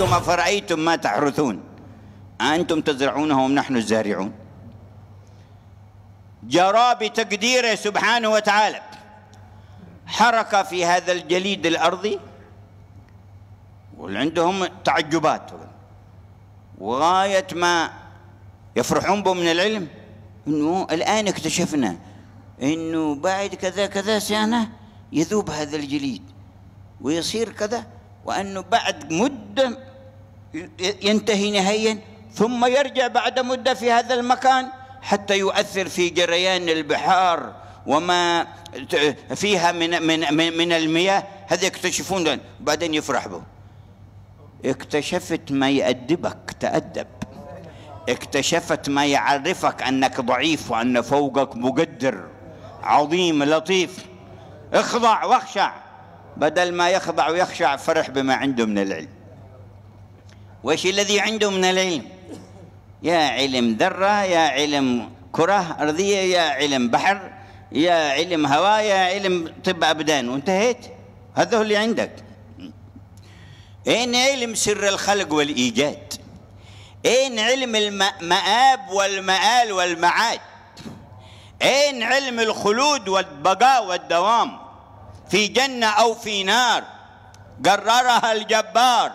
أنتم أفرأيتم ما تحرثون أنتم تزرعونه ونحن الزارعون جرى بتقديره سبحانه وتعالى حركة في هذا الجليد الأرضي وعندهم تعجبات وغاية ما يفرحون به من العلم انه الان اكتشفنا انه بعد كذا كذا سنه يذوب هذا الجليد ويصير كذا وانه بعد مده ينتهي نهائيا ثم يرجع بعد مده في هذا المكان حتى يؤثر في جريان البحار وما فيها من من من المياه هذا يكتشفون بعدين يفرح به اكتشفت ما يأدبك تأدب اكتشفت ما يعرفك انك ضعيف وان فوقك مقدر عظيم لطيف اخضع واخشع بدل ما يخضع ويخشع فرح بما عنده من العلم وش الذي عنده من العلم يا علم ذرة يا علم كرة أرضية يا علم بحر يا علم هواء يا علم طب أبدان وانتهيت هذا هو اللي عندك إن علم سر الخلق والإيجاد أين علم المآب والمآل والمعاد أين علم الخلود والبقاء والدوام في جنة أو في نار قررها الجبار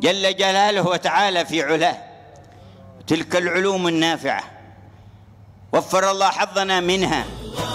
جل جلاله وتعالى في علاه تلك العلوم النافعة وفر الله حظنا منها